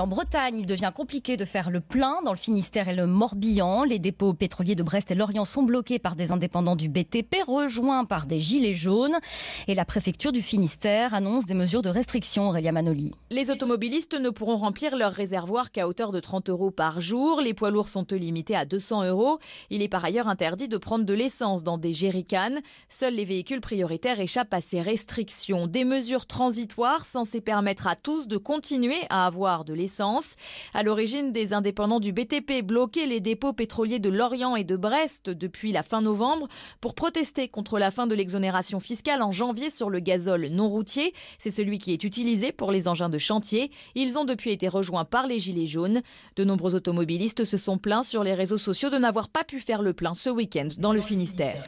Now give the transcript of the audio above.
en Bretagne, il devient compliqué de faire le plein. Dans le Finistère et le Morbihan, les dépôts pétroliers de Brest et Lorient sont bloqués par des indépendants du BTP, rejoints par des gilets jaunes. Et la préfecture du Finistère annonce des mesures de restriction, Aurélia Manoli. Les automobilistes ne pourront remplir leur réservoir qu'à hauteur de 30 euros par jour. Les poids lourds sont limités à 200 euros. Il est par ailleurs interdit de prendre de l'essence dans des jerrycans. Seuls les véhicules prioritaires échappent à ces restrictions. Des mesures transitoires censées permettre à tous de continuer à avoir de l'essence à l'origine, des indépendants du BTP bloquaient les dépôts pétroliers de Lorient et de Brest depuis la fin novembre pour protester contre la fin de l'exonération fiscale en janvier sur le gazole non routier. C'est celui qui est utilisé pour les engins de chantier. Ils ont depuis été rejoints par les Gilets jaunes. De nombreux automobilistes se sont plaints sur les réseaux sociaux de n'avoir pas pu faire le plein ce week-end dans le Finistère.